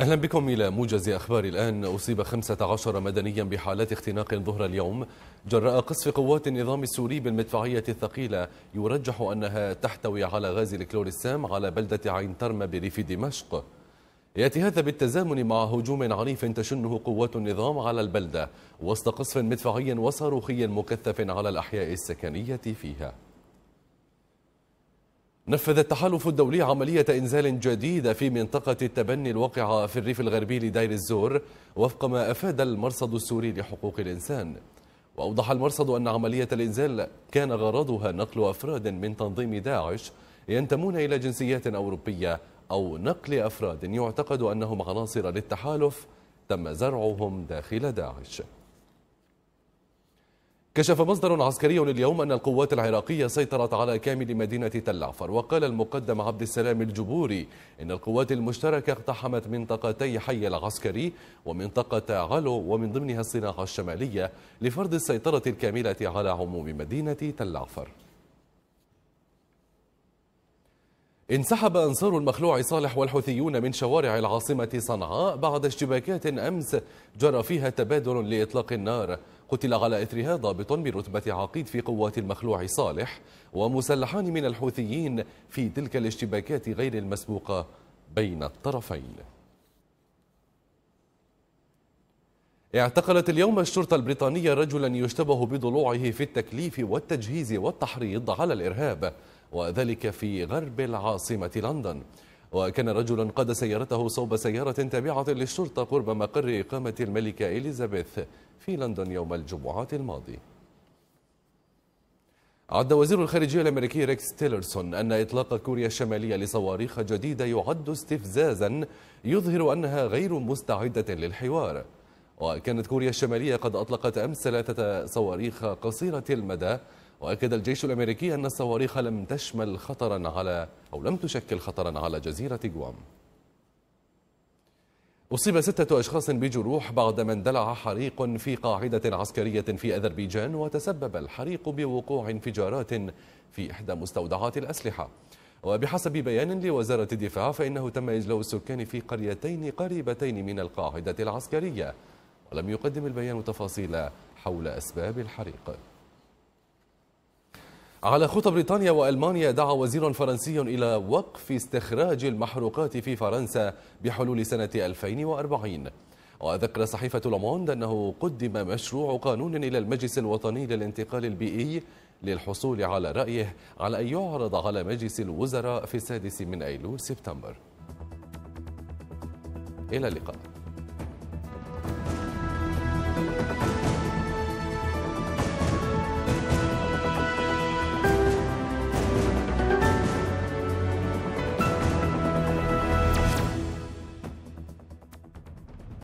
أهلا بكم إلى موجز أخبار الآن أصيب 15 مدنيا بحالات اختناق ظهر اليوم جراء قصف قوات النظام السوري بالمدفعية الثقيلة يرجح أنها تحتوي على غاز الكلور السام على بلدة عين ترمى بريف دمشق يأتي هذا بالتزامن مع هجوم عنيف تشنه قوات النظام على البلدة وسط قصف مدفعي وصاروخي مكثف على الأحياء السكنية فيها نفذ التحالف الدولي عملية إنزال جديدة في منطقة التبني الواقعة في الريف الغربي لدير الزور وفق ما أفاد المرصد السوري لحقوق الإنسان وأوضح المرصد أن عملية الإنزال كان غرضها نقل أفراد من تنظيم داعش ينتمون إلى جنسيات أوروبية أو نقل أفراد يعتقد أنهم عناصر للتحالف تم زرعهم داخل داعش كشف مصدر عسكري اليوم أن القوات العراقية سيطرت على كامل مدينة تل عفر وقال المقدم عبد السلام الجبوري إن القوات المشتركة اقتحمت منطقتي حي العسكري ومنطقة علو ومن ضمنها الصناعة الشمالية لفرض السيطرة الكاملة على عموم مدينة تل عفر انسحب أنصار المخلوع صالح والحوثيون من شوارع العاصمة صنعاء بعد اشتباكات أمس جرى فيها تبادل لإطلاق النار قتل على إثرها ضابط برتبة عقيد في قوات المخلوع صالح ومسلحان من الحوثيين في تلك الاشتباكات غير المسبوقة بين الطرفين اعتقلت اليوم الشرطة البريطانية رجلا يشتبه بضلوعه في التكليف والتجهيز والتحريض على الإرهاب وذلك في غرب العاصمة لندن وكان رجل قاد سيارته صوب سيارة تابعة للشرطة قرب مقر إقامة الملكة إليزابيث في لندن يوم الجمعة الماضي عد وزير الخارجية الأمريكي ريكس تيلرسون أن إطلاق كوريا الشمالية لصواريخ جديدة يعد استفزازا يظهر أنها غير مستعدة للحوار وكانت كوريا الشمالية قد أطلقت أمس ثلاثة صواريخ قصيرة المدى وأكد الجيش الأمريكي أن الصواريخ لم تشمل خطرا على أو لم تشكل خطرا على جزيرة جوام أصيب ستة أشخاص بجروح بعدما اندلع حريق في قاعدة عسكرية في أذربيجان وتسبب الحريق بوقوع انفجارات في إحدى مستودعات الأسلحة وبحسب بيان لوزارة الدفاع فإنه تم إجلاء السكان في قريتين قريبتين من القاعدة العسكرية ولم يقدم البيان تفاصيل حول أسباب الحريق على خطى بريطانيا وألمانيا دعا وزير فرنسي إلى وقف استخراج المحروقات في فرنسا بحلول سنة 2040 وذكر صحيفة لوموند أنه قدم مشروع قانون إلى المجلس الوطني للانتقال البيئي للحصول على رأيه على أن يعرض على مجلس الوزراء في السادس من أيلول سبتمبر إلى اللقاء